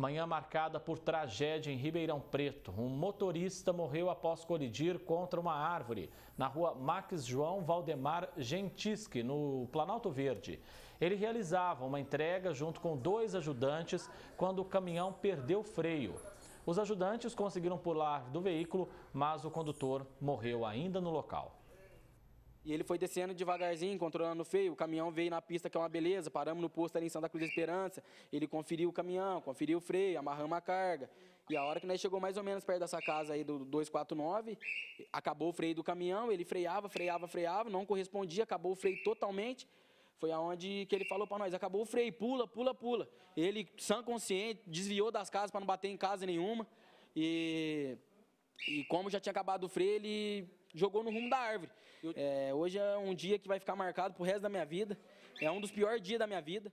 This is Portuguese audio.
Manhã marcada por tragédia em Ribeirão Preto. Um motorista morreu após colidir contra uma árvore na rua Max João Valdemar Gentisque, no Planalto Verde. Ele realizava uma entrega junto com dois ajudantes quando o caminhão perdeu freio. Os ajudantes conseguiram pular do veículo, mas o condutor morreu ainda no local. E ele foi descendo devagarzinho, controlando o feio. O caminhão veio na pista, que é uma beleza. Paramos no posto ali em Santa Cruz Esperança. Ele conferiu o caminhão, conferiu o freio, amarramos a carga. E a hora que nós chegou mais ou menos perto dessa casa aí do 249, acabou o freio do caminhão, ele freava, freava, freava, não correspondia, acabou o freio totalmente. Foi aonde que ele falou para nós, acabou o freio, pula, pula, pula. Ele, sã consciente, desviou das casas para não bater em casa nenhuma. E e como já tinha acabado o freio, ele jogou no rumo da árvore. É, hoje é um dia que vai ficar marcado pro resto da minha vida. É um dos piores dias da minha vida.